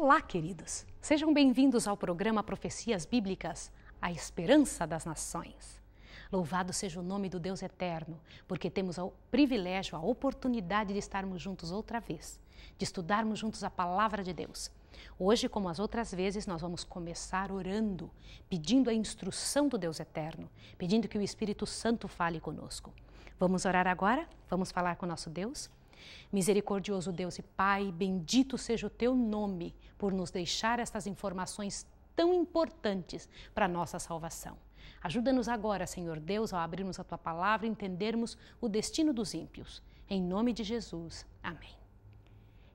Olá, queridos. Sejam bem-vindos ao programa Profecias Bíblicas, a esperança das nações. Louvado seja o nome do Deus eterno, porque temos o privilégio, a oportunidade de estarmos juntos outra vez, de estudarmos juntos a palavra de Deus. Hoje, como as outras vezes, nós vamos começar orando, pedindo a instrução do Deus eterno, pedindo que o Espírito Santo fale conosco. Vamos orar agora? Vamos falar com nosso Deus? Misericordioso Deus e Pai, bendito seja o teu nome por nos deixar estas informações tão importantes para a nossa salvação. Ajuda-nos agora, Senhor Deus, ao abrirmos a tua palavra e entendermos o destino dos ímpios. Em nome de Jesus. Amém.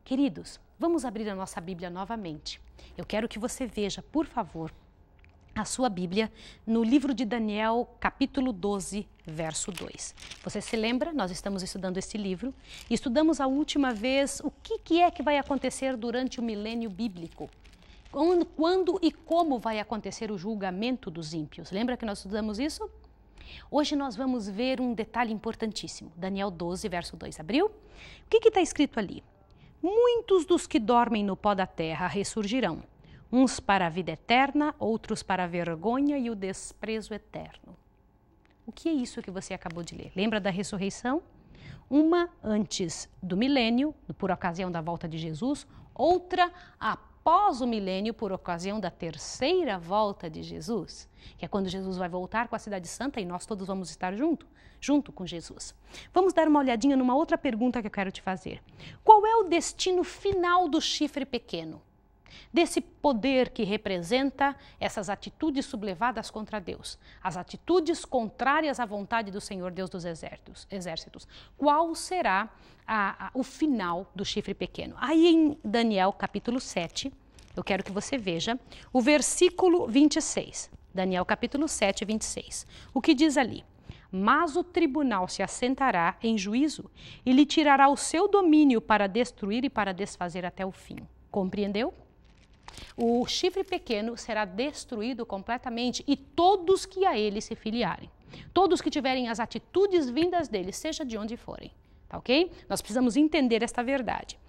Queridos, vamos abrir a nossa Bíblia novamente. Eu quero que você veja, por favor, a sua Bíblia no livro de Daniel, capítulo 12, verso 2. Você se lembra? Nós estamos estudando esse livro e estudamos a última vez o que, que é que vai acontecer durante o milênio bíblico. Quando, quando e como vai acontecer o julgamento dos ímpios? Lembra que nós estudamos isso? Hoje nós vamos ver um detalhe importantíssimo. Daniel 12, verso 2. Abriu? O que está escrito ali? Muitos dos que dormem no pó da terra ressurgirão uns para a vida eterna, outros para a vergonha e o desprezo eterno. O que é isso que você acabou de ler? Lembra da ressurreição? Uma antes do milênio, por ocasião da volta de Jesus, outra após o milênio, por ocasião da terceira volta de Jesus, que é quando Jesus vai voltar com a Cidade Santa e nós todos vamos estar junto, junto com Jesus. Vamos dar uma olhadinha numa outra pergunta que eu quero te fazer. Qual é o destino final do chifre pequeno? desse poder que representa essas atitudes sublevadas contra Deus, as atitudes contrárias à vontade do Senhor Deus dos exércitos. Qual será a, a, o final do chifre pequeno? Aí em Daniel capítulo 7, eu quero que você veja o versículo 26. Daniel capítulo 7, 26. O que diz ali? mas o tribunal se assentará em juízo e lhe tirará o seu domínio para destruir e para desfazer até o fim. Compreendeu? O chifre pequeno será destruído completamente e todos que a ele se filiarem, todos que tiverem as atitudes vindas dele, seja de onde forem, tá ok? Nós precisamos entender esta verdade.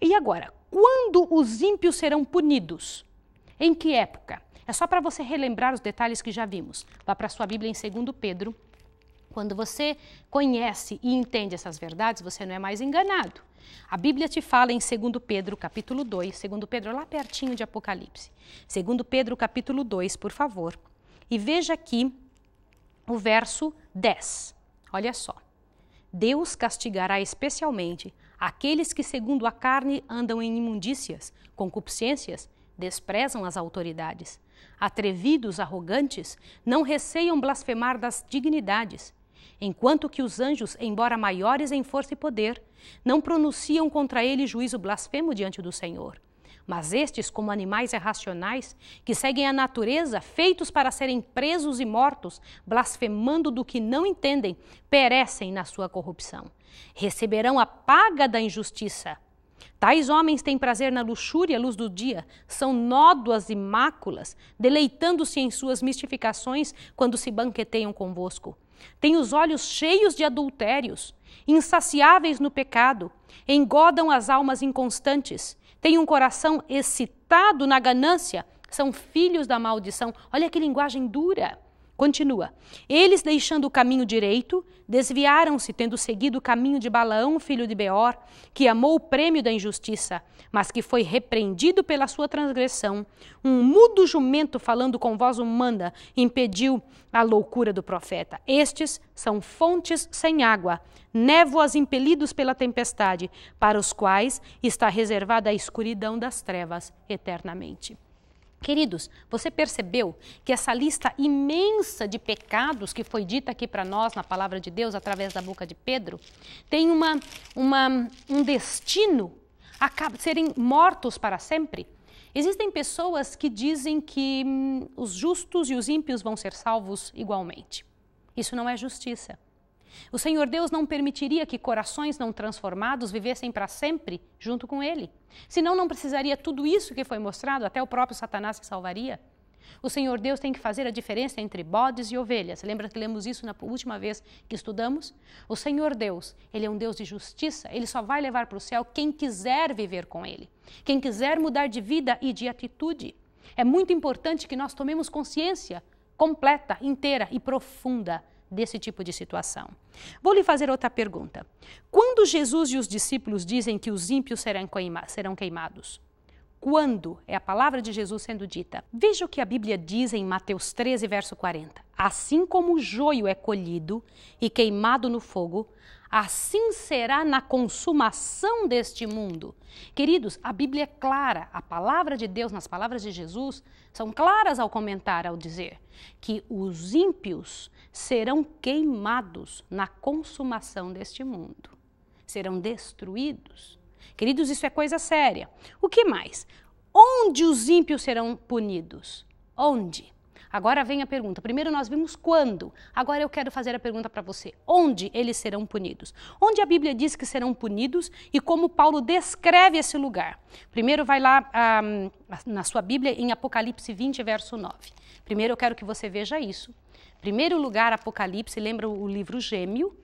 E agora, quando os ímpios serão punidos? Em que época? É só para você relembrar os detalhes que já vimos. Vá para a sua Bíblia em 2 Pedro. Quando você conhece e entende essas verdades, você não é mais enganado. A Bíblia te fala em 2 Pedro, capítulo 2, 2 Pedro lá pertinho de Apocalipse. 2 Pedro, capítulo 2, por favor. E veja aqui o verso 10. Olha só. Deus castigará especialmente aqueles que, segundo a carne, andam em imundícias, concupiscências, desprezam as autoridades. Atrevidos, arrogantes, não receiam blasfemar das dignidades, enquanto que os anjos, embora maiores em força e poder, não pronunciam contra ele juízo blasfemo diante do Senhor. Mas estes, como animais irracionais, que seguem a natureza, feitos para serem presos e mortos, blasfemando do que não entendem, perecem na sua corrupção. Receberão a paga da injustiça. Tais homens têm prazer na luxúria, luz do dia, são nódoas e máculas, deleitando-se em suas mistificações quando se banqueteiam convosco. Têm os olhos cheios de adultérios, insaciáveis no pecado, engodam as almas inconstantes, têm um coração excitado na ganância, são filhos da maldição. Olha que linguagem dura. Continua. Eles, deixando o caminho direito, desviaram-se, tendo seguido o caminho de Balaão, filho de Beor, que amou o prêmio da injustiça, mas que foi repreendido pela sua transgressão. Um mudo jumento, falando com voz humana, impediu a loucura do profeta. Estes são fontes sem água, névoas impelidos pela tempestade, para os quais está reservada a escuridão das trevas eternamente. Queridos, você percebeu que essa lista imensa de pecados que foi dita aqui para nós na palavra de Deus através da boca de Pedro tem uma, uma um destino a serem mortos para sempre? Existem pessoas que dizem que hum, os justos e os ímpios vão ser salvos igualmente. Isso não é justiça. O Senhor Deus não permitiria que corações não transformados vivessem para sempre junto com Ele. Senão, não precisaria tudo isso que foi mostrado, até o próprio Satanás se salvaria. O Senhor Deus tem que fazer a diferença entre bodes e ovelhas. Lembra que lemos isso na última vez que estudamos? O Senhor Deus, ele é um Deus de justiça, ele só vai levar para o céu quem quiser viver com ele, quem quiser mudar de vida e de atitude. É muito importante que nós tomemos consciência completa, inteira e profunda desse tipo de situação. Vou lhe fazer outra pergunta. Quando Jesus e os discípulos dizem que os ímpios serão queimados, quando é a palavra de Jesus sendo dita. Veja o que a Bíblia diz em Mateus 13, verso 40. Assim como o joio é colhido e queimado no fogo, assim será na consumação deste mundo. Queridos, a Bíblia é clara, a palavra de Deus nas palavras de Jesus são claras ao comentar, ao dizer que os ímpios serão queimados na consumação deste mundo, serão destruídos. Queridos, isso é coisa séria. O que mais? Onde os ímpios serão punidos? Onde? Agora vem a pergunta. Primeiro nós vimos quando. Agora eu quero fazer a pergunta para você. Onde eles serão punidos? Onde a Bíblia diz que serão punidos e como Paulo descreve esse lugar? Primeiro vai lá um, na sua Bíblia em Apocalipse 20, verso 9. Primeiro eu quero que você veja isso. Primeiro lugar, Apocalipse, lembra o livro Gêmeo,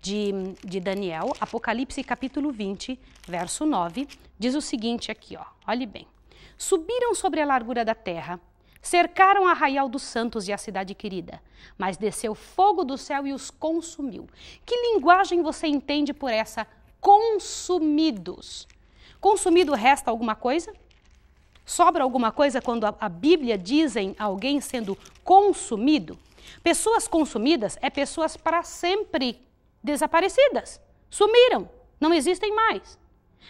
de, de, Daniel, Apocalipse capítulo 20, verso 9, diz o seguinte aqui, ó, olhe bem. Subiram sobre a largura da terra Cercaram a Arraial dos Santos e a Cidade Querida, mas desceu fogo do céu e os consumiu. Que linguagem você entende por essa consumidos? Consumido resta alguma coisa? Sobra alguma coisa quando a Bíblia dizem alguém sendo consumido? Pessoas consumidas é pessoas para sempre desaparecidas, sumiram, não existem mais.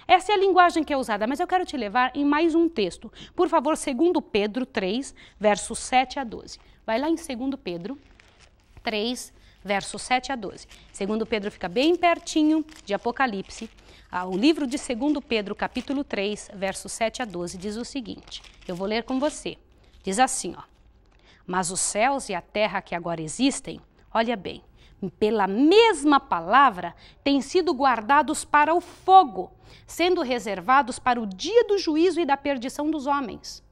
Essa é a linguagem que é usada, mas eu quero te levar em mais um texto. Por favor, 2 Pedro 3, versos 7 a 12. Vai lá em 2 Pedro 3, versos 7 a 12. 2 Pedro fica bem pertinho de Apocalipse. Ah, o livro de 2 Pedro, capítulo 3, versos 7 a 12, diz o seguinte: eu vou ler com você. Diz assim, ó. Mas os céus e a terra que agora existem, olha bem, pela mesma palavra, têm sido guardados para o fogo, sendo reservados para o dia do juízo e da perdição dos homens.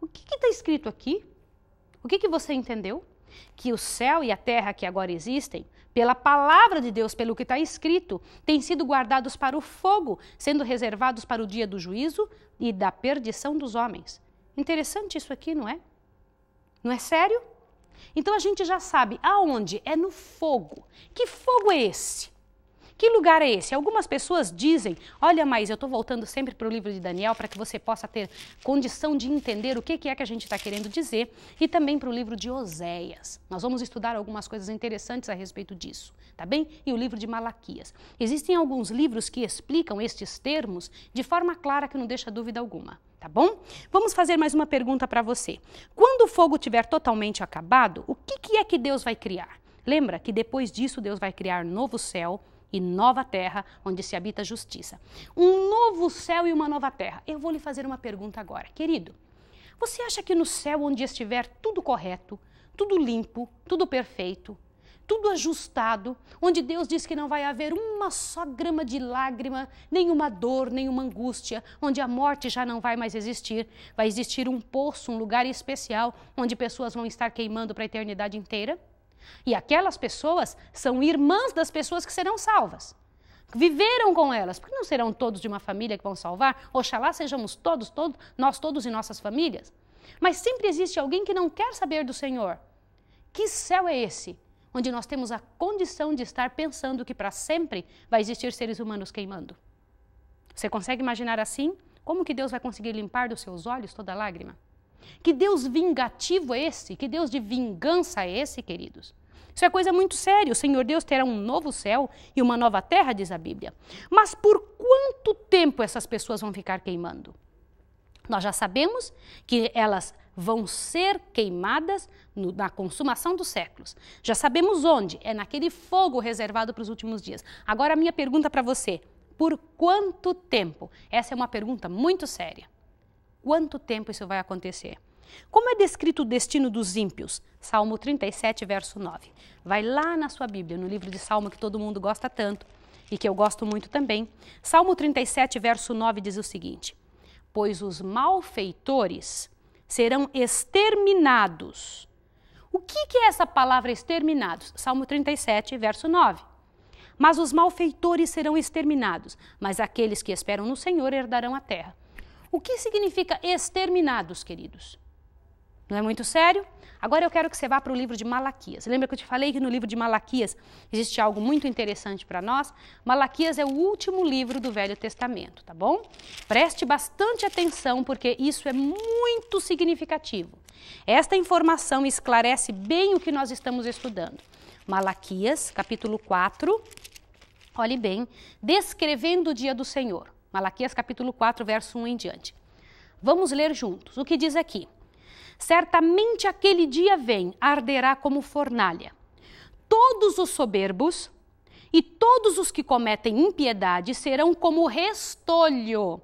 O que está escrito aqui? O que, que você entendeu? Que o céu e a terra que agora existem, pela palavra de Deus, pelo que está escrito, têm sido guardados para o fogo, sendo reservados para o dia do juízo e da perdição dos homens. Interessante isso aqui, não é? Não é sério? Então a gente já sabe aonde? É no fogo. Que fogo é esse? Que lugar é esse? Algumas pessoas dizem: olha, mas eu estou voltando sempre para o livro de Daniel para que você possa ter condição de entender o que, que é que a gente está querendo dizer, e também para o livro de Oséias. Nós vamos estudar algumas coisas interessantes a respeito disso, tá bem? E o livro de Malaquias. Existem alguns livros que explicam estes termos de forma clara que não deixa dúvida alguma tá bom? Vamos fazer mais uma pergunta para você. Quando o fogo tiver totalmente acabado, o que, que é que Deus vai criar? Lembra que depois disso Deus vai criar novo céu e nova terra onde se habita justiça. Um novo céu e uma nova terra. Eu vou lhe fazer uma pergunta agora, querido. Você acha que no céu onde estiver tudo correto, tudo limpo, tudo perfeito, tudo ajustado, onde Deus diz que não vai haver uma só grama de lágrima, nenhuma dor, nenhuma angústia, onde a morte já não vai mais existir. Vai existir um poço, um lugar especial, onde pessoas vão estar queimando para a eternidade inteira. E aquelas pessoas são irmãs das pessoas que serão salvas. Viveram com elas, porque não serão todos de uma família que vão salvar? Oxalá sejamos todos, todos, nós todos e nossas famílias. Mas sempre existe alguém que não quer saber do Senhor. Que céu é esse? onde nós temos a condição de estar pensando que para sempre vai existir seres humanos queimando. Você consegue imaginar assim? Como que Deus vai conseguir limpar dos seus olhos toda lágrima? Que Deus vingativo é esse? Que Deus de vingança é esse, queridos? Isso é coisa muito séria. O Senhor Deus terá um novo céu e uma nova terra, diz a Bíblia. Mas por quanto tempo essas pessoas vão ficar queimando? Nós já sabemos que elas vão ser queimadas no, na consumação dos séculos. Já sabemos onde, é naquele fogo reservado para os últimos dias. Agora, a minha pergunta para você: por quanto tempo? Essa é uma pergunta muito séria. Quanto tempo isso vai acontecer? Como é descrito o destino dos ímpios? Salmo 37, verso 9. Vai lá na sua Bíblia, no livro de Salmo que todo mundo gosta tanto e que eu gosto muito também. Salmo 37, verso 9 diz o seguinte: Pois os malfeitores serão exterminados. O que, que é essa palavra exterminados? Salmo 37, verso 9. Mas os malfeitores serão exterminados, mas aqueles que esperam no Senhor herdarão a terra. O que significa exterminados, queridos? Não é muito sério? Agora eu quero que você vá para o livro de Malaquias. Lembra que eu te falei que no livro de Malaquias existe algo muito interessante para nós? Malaquias é o último livro do Velho Testamento, tá bom? Preste bastante atenção porque isso é muito significativo. Esta informação esclarece bem o que nós estamos estudando. Malaquias, capítulo 4, olhe bem, descrevendo o dia do Senhor. Malaquias capítulo 4, verso 1 em diante. Vamos ler juntos. O que diz aqui? Certamente aquele dia vem, arderá como fornalha. Todos os soberbos e todos os que cometem impiedade serão como restolho.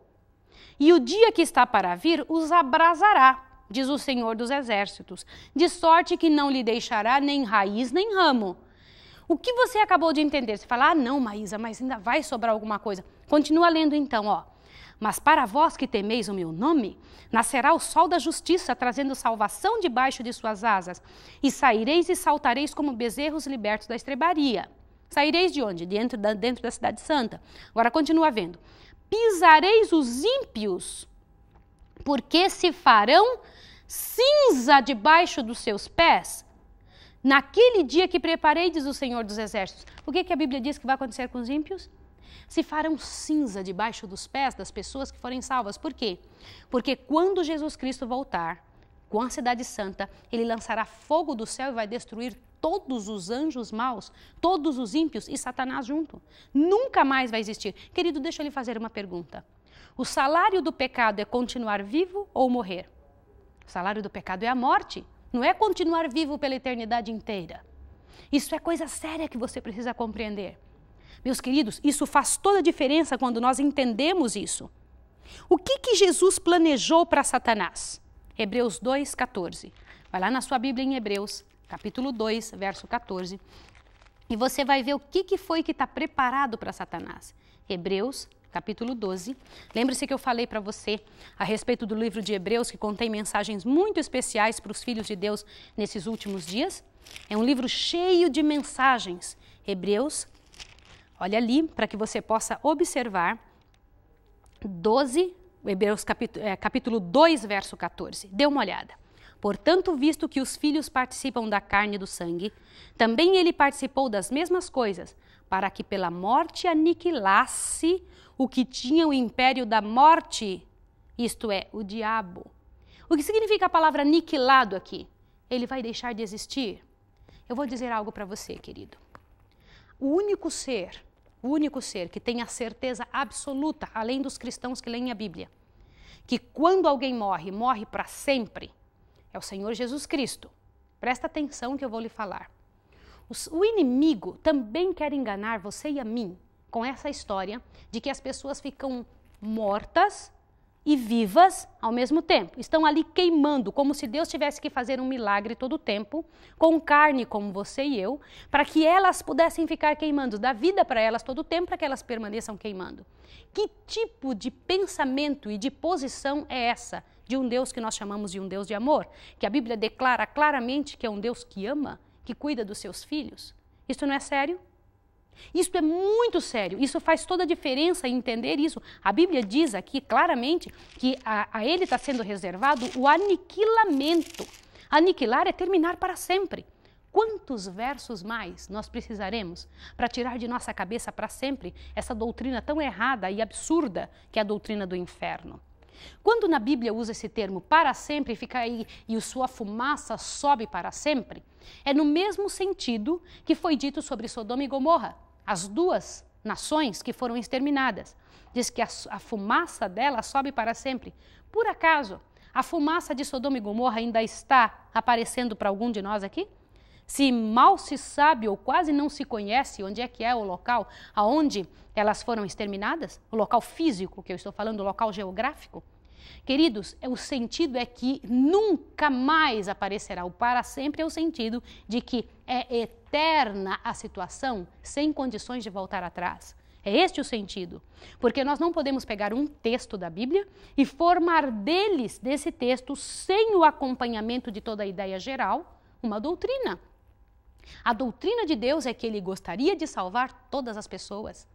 E o dia que está para vir os abrasará, diz o Senhor dos Exércitos, de sorte que não lhe deixará nem raiz nem ramo. O que você acabou de entender? Você fala, ah, não, Maísa, mas ainda vai sobrar alguma coisa. Continua lendo então, ó. Mas para vós que temeis o meu nome, nascerá o sol da justiça, trazendo salvação debaixo de suas asas. E saireis e saltareis como bezerros libertos da estrebaria. Saireis de onde? Dentro da, dentro da cidade santa. Agora continua vendo. Pisareis os ímpios, porque se farão cinza debaixo dos seus pés. Naquele dia que preparei, diz o Senhor dos Exércitos. O que, que a Bíblia diz que vai acontecer com os ímpios? se farão cinza debaixo dos pés das pessoas que forem salvas. Por quê? Porque quando Jesus Cristo voltar com a Cidade Santa, ele lançará fogo do céu e vai destruir todos os anjos maus, todos os ímpios e Satanás junto. Nunca mais vai existir. Querido, deixa eu lhe fazer uma pergunta. O salário do pecado é continuar vivo ou morrer? O salário do pecado é a morte, não é continuar vivo pela eternidade inteira. Isso é coisa séria que você precisa compreender. Meus queridos, isso faz toda a diferença quando nós entendemos isso. O que, que Jesus planejou para Satanás? Hebreus 2,14. Vai lá na sua Bíblia em Hebreus, capítulo 2, verso 14. E você vai ver o que, que foi que está preparado para Satanás. Hebreus, capítulo 12. Lembre-se que eu falei para você a respeito do livro de Hebreus, que contém mensagens muito especiais para os filhos de Deus nesses últimos dias. É um livro cheio de mensagens. Hebreus, Olha ali, para que você possa observar 12, Hebreus capítulo, é, capítulo 2, verso 14. Dê uma olhada. Portanto, visto que os filhos participam da carne e do sangue, também ele participou das mesmas coisas, para que pela morte aniquilasse o que tinha o império da morte, isto é, o diabo. O que significa a palavra aniquilado aqui? Ele vai deixar de existir? Eu vou dizer algo para você, querido o único ser, o único ser que tem a certeza absoluta, além dos cristãos que leem a Bíblia, que quando alguém morre, morre para sempre, é o Senhor Jesus Cristo. Presta atenção que eu vou lhe falar. O inimigo também quer enganar você e a mim com essa história de que as pessoas ficam mortas e vivas ao mesmo tempo. Estão ali queimando, como se Deus tivesse que fazer um milagre todo o tempo, com carne como você e eu, para que elas pudessem ficar queimando, dar vida para elas todo o tempo, para que elas permaneçam queimando. Que tipo de pensamento e de posição é essa de um Deus que nós chamamos de um Deus de amor, que a Bíblia declara claramente que é um Deus que ama, que cuida dos seus filhos? Isso não é sério? Isso é muito sério, isso faz toda a diferença em entender isso. A Bíblia diz aqui claramente que a, a ele está sendo reservado o aniquilamento. Aniquilar é terminar para sempre. Quantos versos mais nós precisaremos para tirar de nossa cabeça para sempre essa doutrina tão errada e absurda que é a doutrina do inferno? Quando na Bíblia usa esse termo para sempre, fica aí e sua fumaça sobe para sempre, é no mesmo sentido que foi dito sobre Sodoma e Gomorra as duas nações que foram exterminadas. Diz que a, a fumaça dela sobe para sempre. Por acaso, a fumaça de Sodoma e Gomorra ainda está aparecendo para algum de nós aqui? Se mal se sabe ou quase não se conhece onde é que é o local aonde elas foram exterminadas, o local físico que eu estou falando, o local geográfico, Queridos, é, o sentido é que nunca mais aparecerá. O para sempre é o sentido de que é eterna a situação sem condições de voltar atrás. É este o sentido. Porque nós não podemos pegar um texto da Bíblia e formar deles, desse texto, sem o acompanhamento de toda a ideia geral, uma doutrina. A doutrina de Deus é que ele gostaria de salvar todas as pessoas.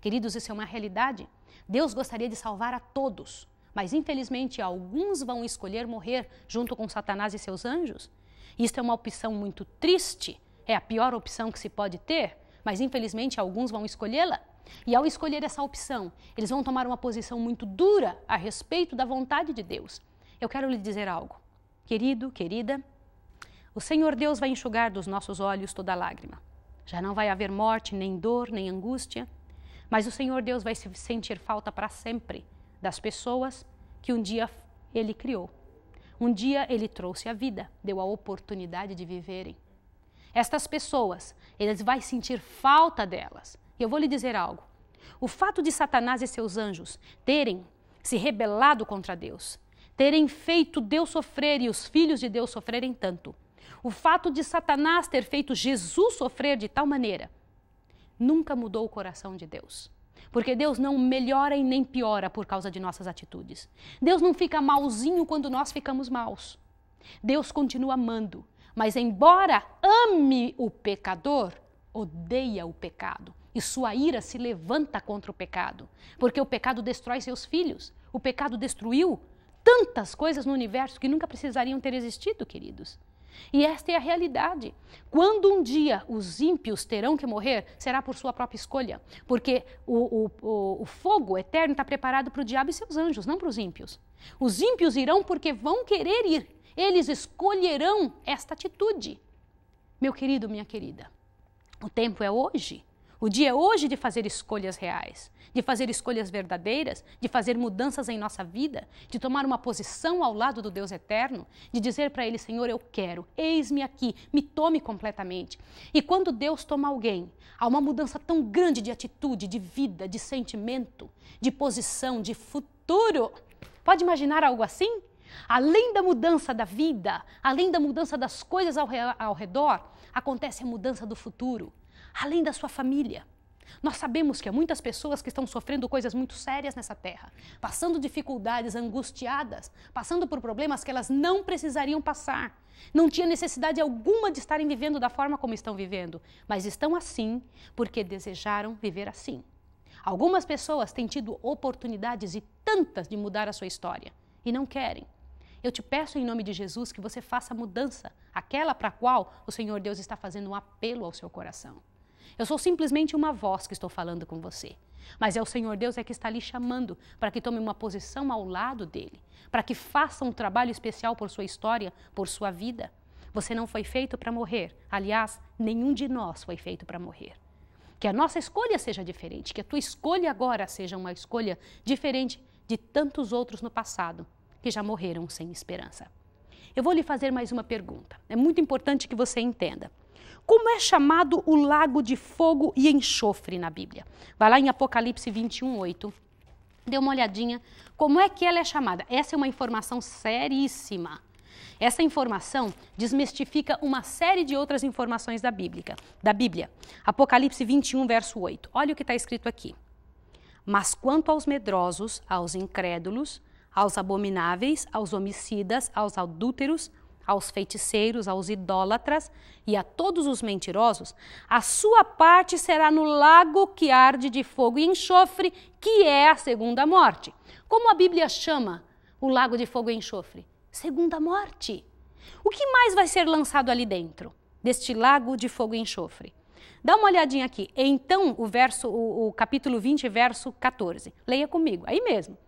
Queridos, isso é uma realidade. Deus gostaria de salvar a todos. Mas infelizmente alguns vão escolher morrer junto com Satanás e seus anjos. Isto é uma opção muito triste, é a pior opção que se pode ter, mas infelizmente alguns vão escolhê-la. E ao escolher essa opção, eles vão tomar uma posição muito dura a respeito da vontade de Deus. Eu quero lhe dizer algo. Querido, querida, o Senhor Deus vai enxugar dos nossos olhos toda lágrima. Já não vai haver morte, nem dor, nem angústia, mas o Senhor Deus vai se sentir falta para sempre das pessoas que um dia ele criou. Um dia ele trouxe a vida, deu a oportunidade de viverem. Estas pessoas, eles vai sentir falta delas. E eu vou lhe dizer algo. O fato de Satanás e seus anjos terem se rebelado contra Deus, terem feito Deus sofrer e os filhos de Deus sofrerem tanto, o fato de Satanás ter feito Jesus sofrer de tal maneira, nunca mudou o coração de Deus. Porque Deus não melhora e nem piora por causa de nossas atitudes. Deus não fica malzinho quando nós ficamos maus. Deus continua amando, mas embora ame o pecador, odeia o pecado. E sua ira se levanta contra o pecado, porque o pecado destrói seus filhos. O pecado destruiu tantas coisas no universo que nunca precisariam ter existido, queridos. E esta é a realidade. Quando um dia os ímpios terão que morrer, será por sua própria escolha, porque o, o, o fogo eterno está preparado para o diabo e seus anjos, não para os ímpios. Os ímpios irão porque vão querer ir, eles escolherão esta atitude. Meu querido, minha querida, o tempo é hoje. O dia é hoje de fazer escolhas reais, de fazer escolhas verdadeiras, de fazer mudanças em nossa vida, de tomar uma posição ao lado do Deus eterno, de dizer para Ele: Senhor, eu quero, eis-me aqui, me tome completamente. E quando Deus toma alguém, há uma mudança tão grande de atitude, de vida, de sentimento, de posição, de futuro. Pode imaginar algo assim? Além da mudança da vida, além da mudança das coisas ao redor, acontece a mudança do futuro além da sua família. Nós sabemos que há muitas pessoas que estão sofrendo coisas muito sérias nessa terra, passando dificuldades, angustiadas, passando por problemas que elas não precisariam passar. Não tinha necessidade alguma de estarem vivendo da forma como estão vivendo, mas estão assim porque desejaram viver assim. Algumas pessoas têm tido oportunidades e tantas de mudar a sua história e não querem. Eu te peço em nome de Jesus que você faça a mudança, aquela para a qual o Senhor Deus está fazendo um apelo ao seu coração. Eu sou simplesmente uma voz que estou falando com você. Mas é o Senhor Deus é que está lhe chamando para que tome uma posição ao lado dele, para que faça um trabalho especial por sua história, por sua vida. Você não foi feito para morrer. Aliás, nenhum de nós foi feito para morrer. Que a nossa escolha seja diferente, que a tua escolha agora seja uma escolha diferente de tantos outros no passado que já morreram sem esperança. Eu vou lhe fazer mais uma pergunta. É muito importante que você entenda. Como é chamado o lago de fogo e enxofre na Bíblia? Vai lá em Apocalipse 21, 8. Dê uma olhadinha como é que ela é chamada. Essa é uma informação seríssima. Essa informação desmistifica uma série de outras informações da Bíblia. Da Bíblia. Apocalipse 21, verso 8. Olha o que está escrito aqui. Mas quanto aos medrosos, aos incrédulos, aos abomináveis, aos homicidas, aos adúlteros, aos feiticeiros, aos idólatras e a todos os mentirosos, a sua parte será no lago que arde de fogo e enxofre, que é a segunda morte. Como a Bíblia chama o lago de fogo e enxofre? Segunda morte. O que mais vai ser lançado ali dentro, deste lago de fogo e enxofre? Dá uma olhadinha aqui. Então, o verso, o, o capítulo 20, verso 14. Leia comigo, aí mesmo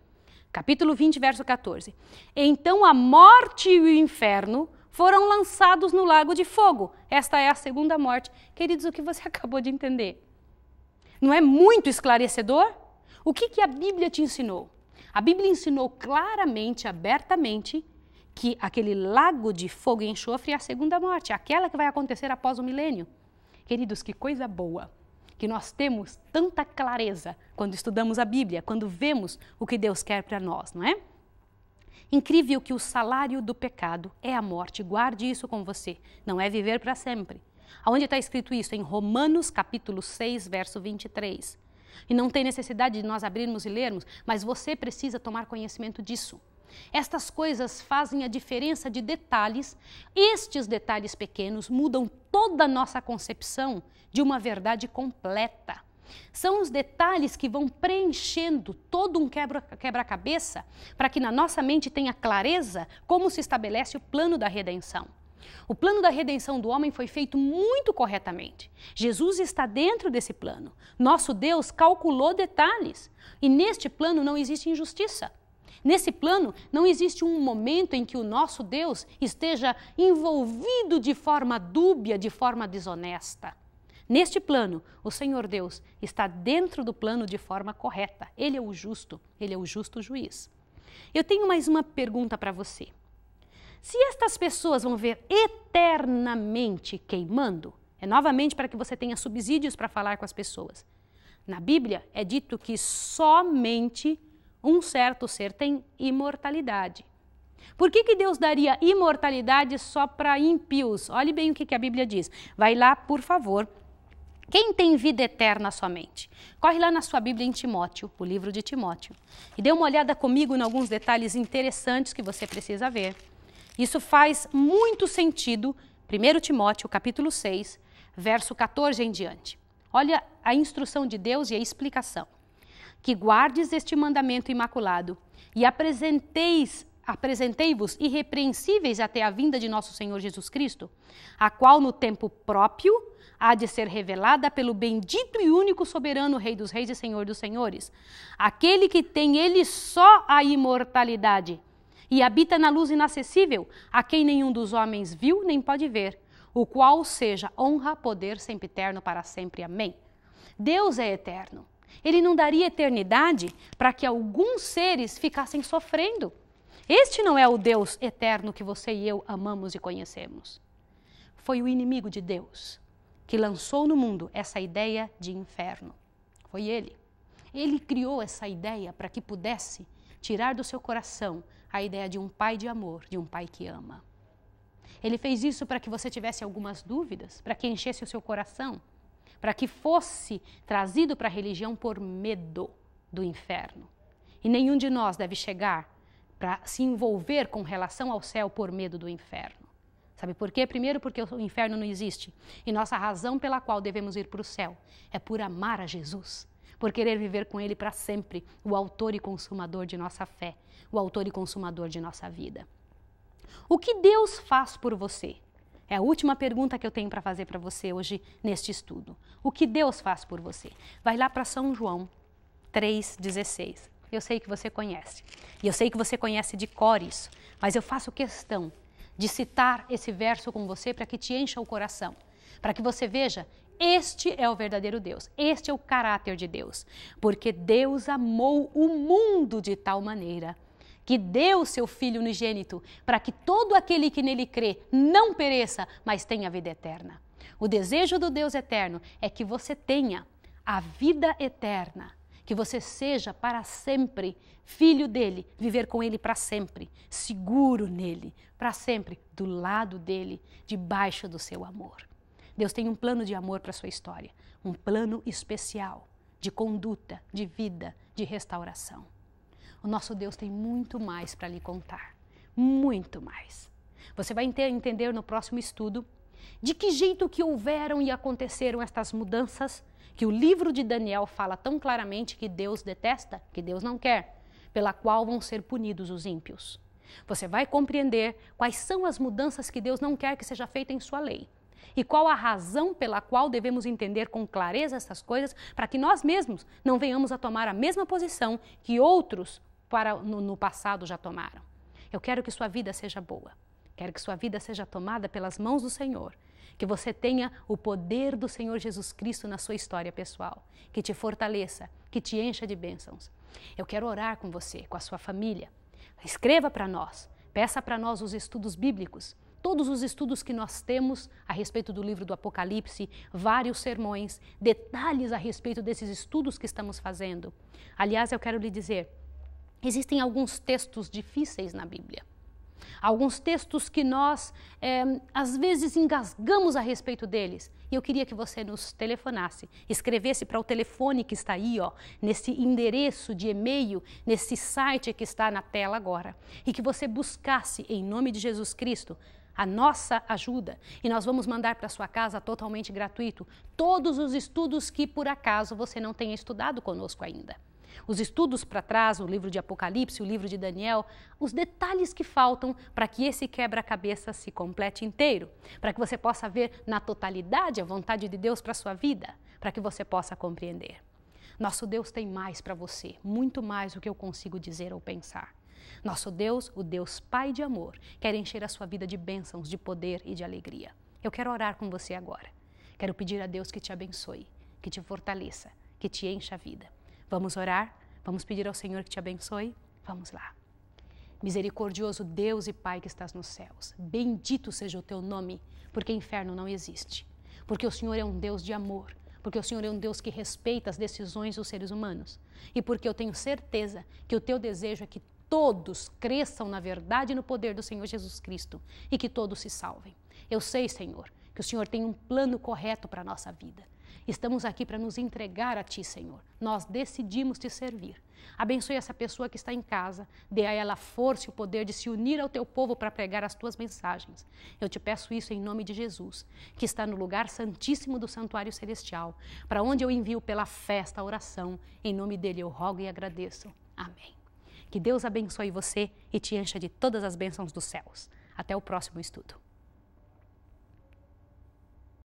capítulo 20, verso 14. Então a morte e o inferno foram lançados no lago de fogo. Esta é a segunda morte. Queridos, o que você acabou de entender? Não é muito esclarecedor? O que, que a Bíblia te ensinou? A Bíblia ensinou claramente, abertamente, que aquele lago de fogo e enxofre é a segunda morte, aquela que vai acontecer após o milênio. Queridos, que coisa boa! que nós temos tanta clareza quando estudamos a Bíblia, quando vemos o que Deus quer para nós, não é? Incrível que o salário do pecado é a morte. Guarde isso com você. Não é viver para sempre. Aonde está escrito isso? Em Romanos capítulo 6, verso 23. E não tem necessidade de nós abrirmos e lermos, mas você precisa tomar conhecimento disso. Estas coisas fazem a diferença de detalhes. Estes detalhes pequenos mudam toda a nossa concepção de uma verdade completa. São os detalhes que vão preenchendo todo um quebra-cabeça quebra para que na nossa mente tenha clareza como se estabelece o plano da redenção. O plano da redenção do homem foi feito muito corretamente. Jesus está dentro desse plano. Nosso Deus calculou detalhes. E neste plano não existe injustiça. Nesse plano, não existe um momento em que o nosso Deus esteja envolvido de forma dúbia, de forma desonesta. Neste plano, o Senhor Deus está dentro do plano de forma correta. Ele é o justo, ele é o justo juiz. Eu tenho mais uma pergunta para você. Se estas pessoas vão ver eternamente queimando, é novamente para que você tenha subsídios para falar com as pessoas. Na Bíblia é dito que somente um certo ser tem imortalidade. Por que, que Deus daria imortalidade só para impios? Olhe bem o que, que a Bíblia diz. Vai lá, por favor. Quem tem vida eterna somente? Corre lá na sua Bíblia em Timóteo, o livro de Timóteo, e dê uma olhada comigo em alguns detalhes interessantes que você precisa ver. Isso faz muito sentido, 1 Timóteo, capítulo 6, verso 14 em diante. Olha a instrução de Deus e a explicação que guardes este mandamento imaculado e apresenteis apresentei-vos irrepreensíveis até a vinda de nosso Senhor Jesus Cristo, a qual no tempo próprio há de ser revelada pelo bendito e único soberano Rei dos Reis e Senhor dos Senhores, aquele que tem ele só a imortalidade e habita na luz inacessível, a quem nenhum dos homens viu nem pode ver, o qual seja honra, poder sempre eterno para sempre. Amém. Deus é eterno. Ele não daria eternidade para que alguns seres ficassem sofrendo. Este não é o Deus eterno que você e eu amamos e conhecemos. Foi o inimigo de Deus que lançou no mundo essa ideia de inferno. Foi ele. Ele criou essa ideia para que pudesse tirar do seu coração a ideia de um pai de amor, de um pai que ama. Ele fez isso para que você tivesse algumas dúvidas, para que enchesse o seu coração, para que fosse trazido para a religião por medo do inferno. E nenhum de nós deve chegar para se envolver com relação ao céu por medo do inferno. Sabe por quê? Primeiro, porque o inferno não existe. E nossa razão pela qual devemos ir para o céu é por amar a Jesus, por querer viver com Ele para sempre, o autor e consumador de nossa fé, o autor e consumador de nossa vida. O que Deus faz por você? É a última pergunta que eu tenho para fazer para você hoje neste estudo. O que Deus faz por você? Vai lá para São João 3,16. Eu sei que você conhece. E eu sei que você conhece de cor isso. Mas eu faço questão de citar esse verso com você para que te encha o coração. Para que você veja este é o verdadeiro Deus, este é o caráter de Deus, porque Deus amou o mundo de tal maneira que deu o seu Filho unigênito, para que todo aquele que nele crê não pereça, mas tenha vida eterna. O desejo do Deus eterno é que você tenha a vida eterna, que você seja para sempre filho dele, viver com ele para sempre, seguro nele, para sempre, do lado dele, debaixo do seu amor. Deus tem um plano de amor para sua história, um plano especial de conduta, de vida, de restauração. O nosso Deus tem muito mais para lhe contar. Muito mais. Você vai entender no próximo estudo de que jeito que houveram e aconteceram estas mudanças que o livro de Daniel fala tão claramente que Deus detesta, que Deus não quer, pela qual vão ser punidos os ímpios. Você vai compreender quais são as mudanças que Deus não quer que seja feita em sua lei e qual a razão pela qual devemos entender com clareza essas coisas para que nós mesmos não venhamos a tomar a mesma posição que outros para no, no passado já tomaram. Eu quero que sua vida seja boa. Quero que sua vida seja tomada pelas mãos do Senhor. Que você tenha o poder do Senhor Jesus Cristo na sua história pessoal. Que te fortaleça, que te encha de bênçãos. Eu quero orar com você, com a sua família. Escreva para nós. Peça para nós os estudos bíblicos todos os estudos que nós temos a respeito do livro do Apocalipse, vários sermões, detalhes a respeito desses estudos que estamos fazendo. Aliás, eu quero lhe dizer Existem alguns textos difíceis na Bíblia. Alguns textos que nós, é, às vezes, engasgamos a respeito deles. E eu queria que você nos telefonasse, escrevesse para o telefone que está aí, ó, nesse endereço de e-mail, nesse site que está na tela agora. E que você buscasse, em nome de Jesus Cristo, a nossa ajuda e nós vamos mandar para sua casa totalmente gratuito todos os estudos que por acaso você não tenha estudado conosco ainda. Os estudos para trás, o livro de Apocalipse, o livro de Daniel, os detalhes que faltam para que esse quebra-cabeça se complete inteiro, para que você possa ver na totalidade a vontade de Deus para a sua vida, para que você possa compreender. Nosso Deus tem mais para você, muito mais do que eu consigo dizer ou pensar. Nosso Deus, o Deus Pai de amor, quer encher a sua vida de bênçãos, de poder e de alegria. Eu quero orar com você agora. Quero pedir a Deus que te abençoe, que te fortaleça, que te encha a vida. Vamos orar, vamos pedir ao Senhor que te abençoe. Vamos lá. Misericordioso Deus e Pai que estás nos céus, bendito seja o teu nome, porque inferno não existe. Porque o Senhor é um Deus de amor, porque o Senhor é um Deus que respeita as decisões dos seres humanos. E porque eu tenho certeza que o teu desejo é que todos cresçam na verdade e no poder do Senhor Jesus Cristo e que todos se salvem. Eu sei, Senhor, que o Senhor tem um plano correto para a nossa vida. Estamos aqui para nos entregar a Ti, Senhor. Nós decidimos te servir. Abençoe essa pessoa que está em casa, dê a ela a força e o poder de se unir ao teu povo para pregar as tuas mensagens. Eu te peço isso em nome de Jesus, que está no lugar santíssimo do santuário celestial, para onde eu envio pela festa a oração. Em nome dele eu rogo e agradeço. Amém. Que Deus abençoe você e te encha de todas as bênçãos dos céus. Até o próximo estudo.